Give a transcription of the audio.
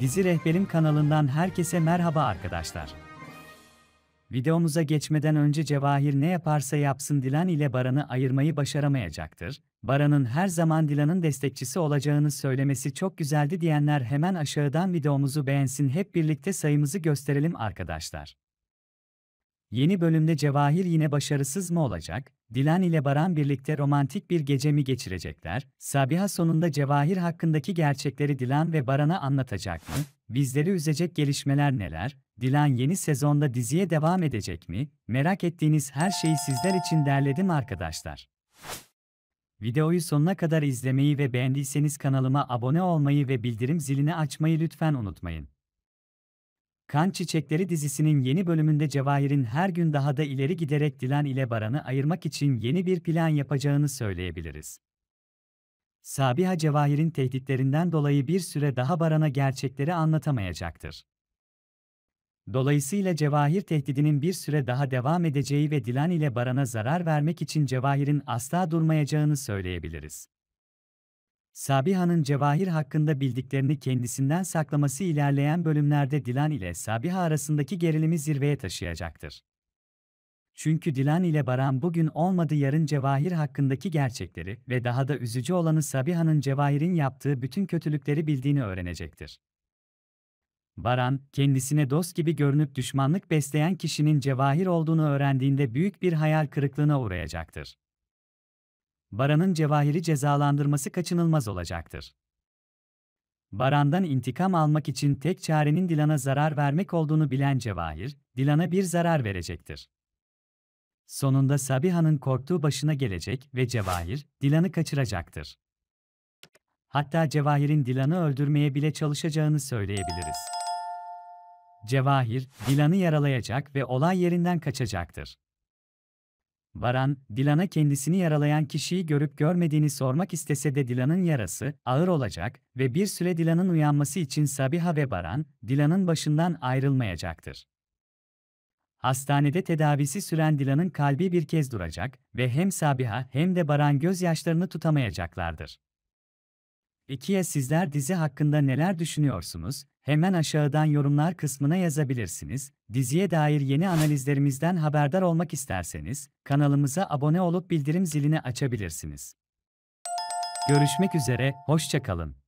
Dizi Rehberim kanalından herkese merhaba arkadaşlar. Videomuza geçmeden önce Cevahir ne yaparsa yapsın Dilan ile Baran'ı ayırmayı başaramayacaktır. Baran'ın her zaman Dilan'ın destekçisi olacağını söylemesi çok güzeldi diyenler hemen aşağıdan videomuzu beğensin hep birlikte sayımızı gösterelim arkadaşlar. Yeni bölümde Cevahir yine başarısız mı olacak? Dilan ile Baran birlikte romantik bir gece mi geçirecekler? Sabiha sonunda Cevahir hakkındaki gerçekleri Dilan ve Baran'a anlatacak mı? Bizleri üzecek gelişmeler neler? Dilan yeni sezonda diziye devam edecek mi? Merak ettiğiniz her şeyi sizler için derledim arkadaşlar. Videoyu sonuna kadar izlemeyi ve beğendiyseniz kanalıma abone olmayı ve bildirim zilini açmayı lütfen unutmayın. Kan Çiçekleri dizisinin yeni bölümünde Cevahir'in her gün daha da ileri giderek Dilan ile Baran'ı ayırmak için yeni bir plan yapacağını söyleyebiliriz. Sabiha Cevahir'in tehditlerinden dolayı bir süre daha Baran'a gerçekleri anlatamayacaktır. Dolayısıyla Cevahir tehdidinin bir süre daha devam edeceği ve Dilan ile Baran'a zarar vermek için Cevahir'in asla durmayacağını söyleyebiliriz. Sabiha'nın Cevahir hakkında bildiklerini kendisinden saklaması ilerleyen bölümlerde Dilan ile Sabiha arasındaki gerilimi zirveye taşıyacaktır. Çünkü Dilan ile Baran bugün olmadı yarın Cevahir hakkındaki gerçekleri ve daha da üzücü olanı Sabiha'nın Cevahir'in yaptığı bütün kötülükleri bildiğini öğrenecektir. Baran, kendisine dost gibi görünüp düşmanlık besleyen kişinin Cevahir olduğunu öğrendiğinde büyük bir hayal kırıklığına uğrayacaktır. Baran'ın Cevahir'i cezalandırması kaçınılmaz olacaktır. Baran'dan intikam almak için tek çarenin Dilan'a zarar vermek olduğunu bilen Cevahir, Dilan'a bir zarar verecektir. Sonunda Sabiha'nın korktuğu başına gelecek ve Cevahir, Dilan'ı kaçıracaktır. Hatta Cevahir'in Dilan'ı öldürmeye bile çalışacağını söyleyebiliriz. Cevahir, Dilan'ı yaralayacak ve olay yerinden kaçacaktır. Baran, Dilan'a kendisini yaralayan kişiyi görüp görmediğini sormak istese de Dilan'ın yarası ağır olacak ve bir süre Dilan'ın uyanması için Sabiha ve Baran, Dilan'ın başından ayrılmayacaktır. Hastanede tedavisi süren Dilan'ın kalbi bir kez duracak ve hem Sabiha hem de Baran gözyaşlarını tutamayacaklardır. Peki sizler dizi hakkında neler düşünüyorsunuz? Hemen aşağıdan yorumlar kısmına yazabilirsiniz. Diziye dair yeni analizlerimizden haberdar olmak isterseniz kanalımıza abone olup bildirim zilini açabilirsiniz. Görüşmek üzere, hoşçakalın.